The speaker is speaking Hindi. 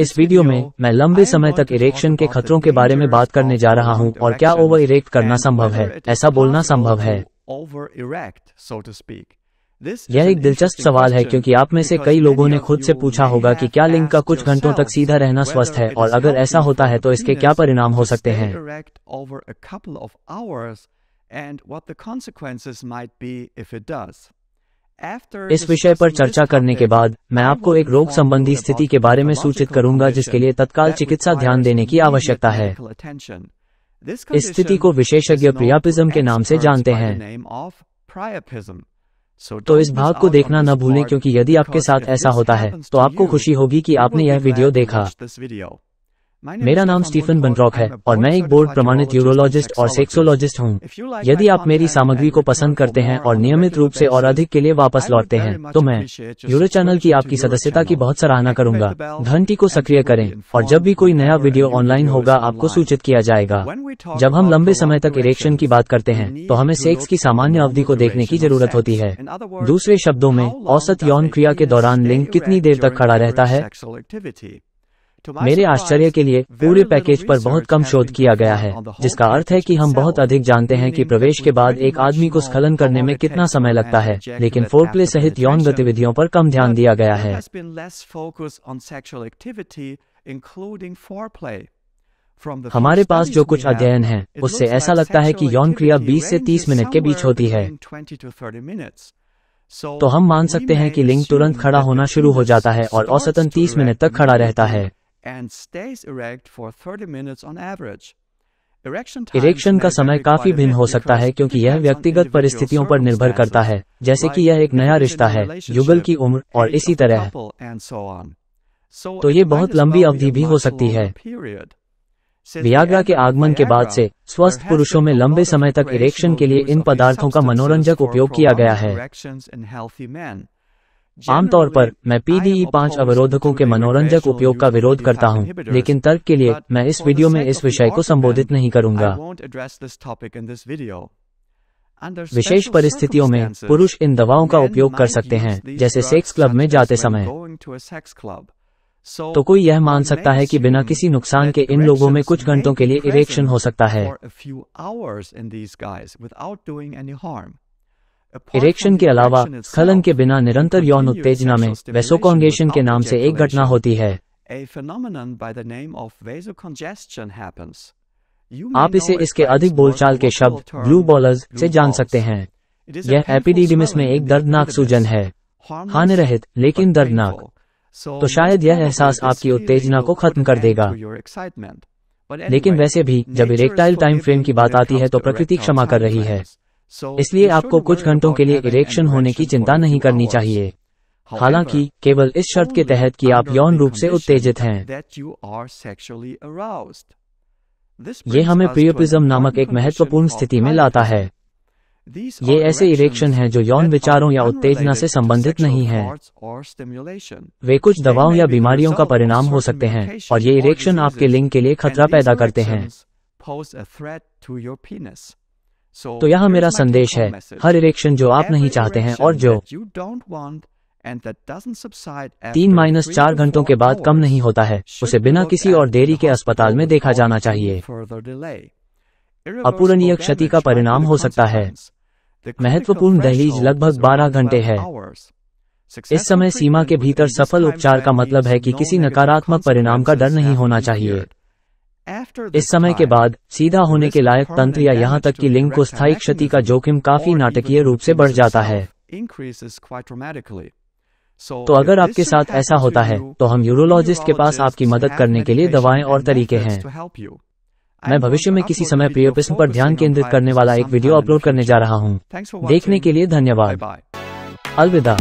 इस वीडियो में मैं लंबे समय तक इरेक्शन के खतरों के बारे में बात करने जा रहा हूं और क्या ओवर इरेक्ट करना संभव है ऐसा बोलना संभव है यह एक दिलचस्प सवाल है क्योंकि आप में से कई लोगों ने खुद से पूछा होगा कि क्या लिंग का कुछ घंटों तक सीधा रहना स्वस्थ है और अगर ऐसा होता है तो इसके क्या परिणाम हो सकते हैं इस विषय पर चर्चा करने के बाद मैं आपको एक रोग संबंधी स्थिति के बारे में सूचित करूंगा जिसके लिए तत्काल चिकित्सा ध्यान देने की आवश्यकता है इस स्थिति को विशेषज्ञ प्रियापिज्म के नाम से जानते हैं तो इस भाग को देखना न भूलें क्योंकि यदि आपके साथ ऐसा होता है तो आपको खुशी होगी कि आपने यह वीडियो देखा मेरा नाम स्टीफन बनरॉक है और मैं एक बोर्ड प्रमाणित यूरोलॉजिस्ट और सेक्सोलॉजिस्ट हूँ यदि आप मेरी सामग्री को पसंद करते हैं और नियमित रूप से और अधिक के लिए वापस लौटते हैं तो मैं यूरो चैनल की आपकी सदस्यता की बहुत सराहना करूंगा घंटी को सक्रिय करें और जब भी कोई नया वीडियो ऑनलाइन होगा आपको सूचित किया जाएगा जब हम लंबे समय तक इरेक्शन की बात करते हैं तो हमें सेक्स की सामान्य अवधि को देखने की जरूरत होती है दूसरे शब्दों में औसत यौन क्रिया के दौरान लिंग कितनी देर तक खड़ा रहता है मेरे आश्चर्य के लिए पूरे पैकेज पर बहुत कम शोध किया गया है जिसका अर्थ है कि हम बहुत अधिक जानते हैं कि प्रवेश के बाद एक आदमी को स्खलन करने में कितना समय लगता है लेकिन फोर्कले सहित यौन गतिविधियों पर कम ध्यान दिया गया है हमारे पास जो कुछ अध्ययन है उससे ऐसा लगता है कि यौन क्रिया 20 से 30 मिनट के बीच होती है तो हम मान सकते हैं कि लिंग तुरंत खड़ा होना शुरू हो जाता है और औसतन 30 मिनट तक खड़ा रहता है and stays erect for 30 minutes on average. Erection का समय काफी भिन्न हो सकता है क्योंकि यह व्यक्तिगत परिस्थितियों पर निर्भर करता है जैसे कि यह एक नया रिश्ता है युगल की उम्र और इसी तरह तो ये बहुत लंबी अवधि भी हो सकती है वियाग्रा के आगमन के बाद से स्वस्थ पुरुषों में लंबे समय तक इरेक्शन के लिए इन पदार्थों का मनोरंजक उपयोग किया गया है आमतौर पर मैं पीडीई पाँच अवरोधकों के मनोरंजक उपयोग का विरोध करता हूं, लेकिन तर्क के लिए मैं इस वीडियो में इस विषय को संबोधित नहीं करूंगा विशेष परिस्थितियों में पुरुष इन दवाओं का उपयोग कर सकते हैं जैसे सेक्स क्लब में जाते समय तो कोई यह मान सकता है कि बिना किसी नुकसान के इन लोगों में कुछ घंटों के लिए इरेक्शन हो सकता है इरेक्शन के अलावा खलन के बिना निरंतर यौन उत्तेजना में वेसोकॉन्गेशन के नाम से एक घटना होती है आप इसे इसके अधिक बोलचाल के शब्द ब्लू बॉलर्स से जान सकते हैं यह एपिडिडिमिस में एक दर्दनाक सूजन है हानि रहित लेकिन दर्दनाक तो शायद यह एहसास आपकी उत्तेजना को खत्म कर देगा लेकिन वैसे भी जब इरेक्टाइल टाइम फ्रेम की बात आती है तो प्रकृति क्षमा कर रही है इसलिए आपको कुछ घंटों के लिए इरेक्शन होने की चिंता नहीं करनी चाहिए हालांकि केवल इस शर्त के तहत कि आप यौन रूप से उत्तेजित हैं ये हमें प्रियोपिज्म नामक एक महत्वपूर्ण स्थिति में लाता है ये ऐसे इरेक्शन हैं जो यौन विचारों या उत्तेजना से संबंधित नहीं हैं। वे कुछ दवाओं या बीमारियों का परिणाम हो सकते हैं और ये इरेक्शन आपके लिंग के लिए खतरा पैदा करते हैं तो यह मेरा संदेश है हर इरेक्शन जो आप नहीं चाहते हैं और जो तीन माइनस चार घंटों के बाद कम नहीं होता है उसे बिना किसी और देरी के अस्पताल में देखा जाना चाहिए अपूरणीय क्षति का परिणाम हो सकता है महत्वपूर्ण दहलीज लगभग 12 घंटे है इस समय सीमा के भीतर सफल उपचार का मतलब है कि किसी नकारात्मक परिणाम का डर नहीं होना चाहिए इस समय के बाद सीधा होने के लायक तंत्र या यहाँ तक कि लिंग को स्थायी क्षति का जोखिम काफी नाटकीय रूप से बढ़ जाता है तो अगर आपके साथ ऐसा होता है तो हम यूरोलॉजिस्ट के पास आपकी मदद करने के लिए दवाएं और तरीके हैं मैं भविष्य में किसी समय प्रियोपिस्म पर ध्यान केंद्रित करने वाला एक वीडियो अपलोड करने जा रहा हूँ देखने के लिए धन्यवाद अलविदा